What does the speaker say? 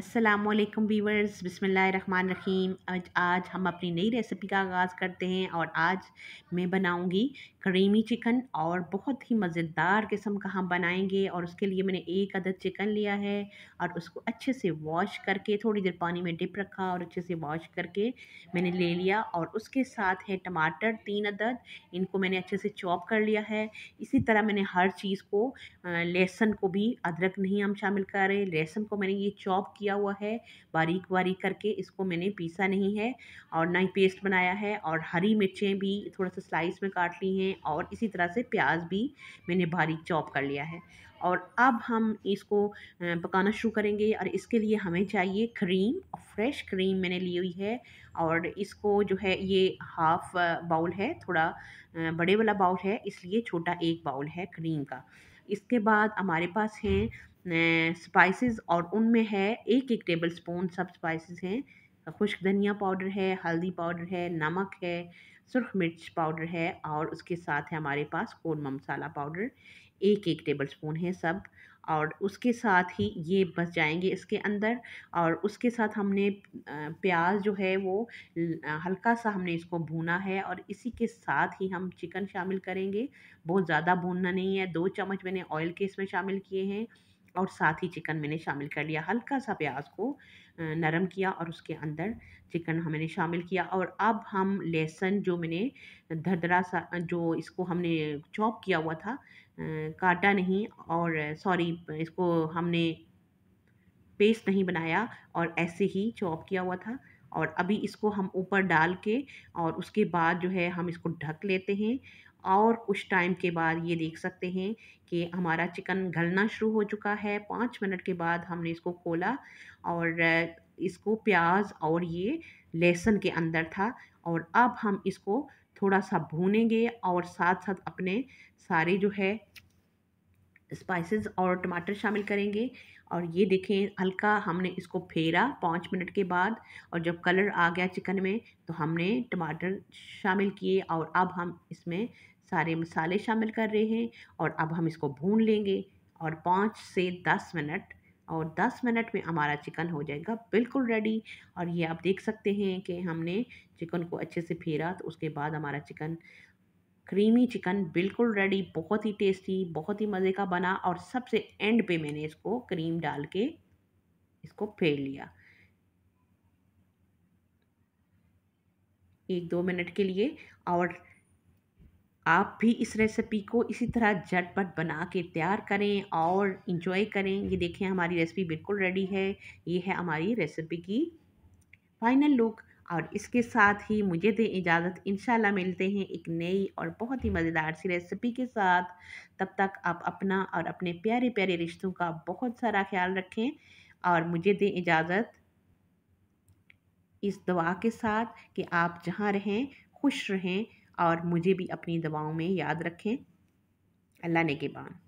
अस्सलाम वालेकुम वीवर्स रहीम आज आज हम अपनी नई रेसिपी का आगाज़ करते हैं और आज मैं बनाऊंगी क्रीमी चिकन और बहुत ही मज़ेदार किस्म का हम बनाएंगे और उसके लिए मैंने एक अदद चिकन लिया है और उसको अच्छे से वॉश करके थोड़ी देर पानी में डिप रखा और अच्छे से वॉश करके मैंने ले लिया और उसके साथ है टमाटर तीन अदद इनको मैंने अच्छे से चॉप कर लिया है इसी तरह मैंने हर चीज़ को लहसुन को भी अदरक नहीं हम शामिल कर रहे लहसुन को मैंने ये चॉप किया हुआ है बारीक बारीक करके इसको मैंने पीसा नहीं है और ना ही पेस्ट बनाया है और हरी मिर्चें भी थोड़ा सा स्लाइस में काट ली हैं और इसी तरह से प्याज भी मैंने बारीक चॉप कर लिया है और अब हम इसको पकाना शुरू करेंगे और इसके लिए हमें चाहिए क्रीम फ्रेश क्रीम मैंने ली हुई है और इसको जो है ये हाफ़ बाउल है थोड़ा बड़े वाला बाउल है इसलिए छोटा एक बाउल है क्रीम का इसके बाद हमारे पास हैं स्पाइसेस और उनमें है एक एक टेबल स्पून सब स्पाइसेस हैं खुश्क धनिया पाउडर है हल्दी पाउडर है नमक है सुरख मिर्च पाउडर है और उसके साथ है हमारे पास कौरमा मसाला पाउडर एक एक टेबल स्पून है सब और उसके साथ ही ये बस जाएंगे इसके अंदर और उसके साथ हमने प्याज जो है वो हल्का सा हमने इसको भूना है और इसी के साथ ही हम चिकन शामिल करेंगे बहुत ज़्यादा भूनना नहीं है दो चम्मच मैंने ऑयल के इसमें शामिल किए हैं और साथ ही चिकन मैंने शामिल कर लिया हल्का सा प्याज को नरम किया और उसके अंदर चिकन हमने शामिल किया और अब हम लहसुन जो मैंने धरधरा सा जो इसको हमने चॉप किया हुआ था काटा नहीं और सॉरी इसको हमने पेस्ट नहीं बनाया और ऐसे ही चॉप किया हुआ था और अभी इसको हम ऊपर डाल के और उसके बाद जो है हम इसको ढक लेते हैं और कुछ टाइम के बाद ये देख सकते हैं कि हमारा चिकन गलना शुरू हो चुका है पाँच मिनट के बाद हमने इसको खोला और इसको प्याज और ये लहसुन के अंदर था और अब हम इसको थोड़ा सा भूनेंगे और साथ साथ अपने सारे जो है स्पाइसेस और टमाटर शामिल करेंगे और ये देखें हल्का हमने इसको फेरा पाँच मिनट के बाद और जब कलर आ गया चिकन में तो हमने टमाटर शामिल किए और अब हम इसमें सारे मसाले शामिल कर रहे हैं और अब हम इसको भून लेंगे और पाँच से दस मिनट और दस मिनट में हमारा चिकन हो जाएगा बिल्कुल रेडी और ये आप देख सकते हैं कि हमने चिकन को अच्छे से फेरा तो उसके बाद हमारा चिकन क्रीमी चिकन बिल्कुल रेडी बहुत ही टेस्टी बहुत ही मज़े का बना और सबसे एंड पे मैंने इसको क्रीम डाल के इसको फेर लिया एक दो मिनट के लिए और आप भी इस रेसिपी को इसी तरह झटपट बना के तैयार करें और इन्जॉय करें ये देखें हमारी रेसिपी बिल्कुल रेडी है ये है हमारी रेसिपी की फाइनल लुक और इसके साथ ही मुझे दें इजाज़त इन मिलते हैं एक नई और बहुत ही मज़ेदार सी रेसिपी के साथ तब तक आप अपना और अपने प्यारे प्यारे रिश्तों का बहुत सारा ख्याल रखें और मुझे दें इजाज़त इस दुआ के साथ कि आप जहाँ रहें खुश रहें और मुझे भी अपनी दवाओं में याद रखें अल्लाह ने के बान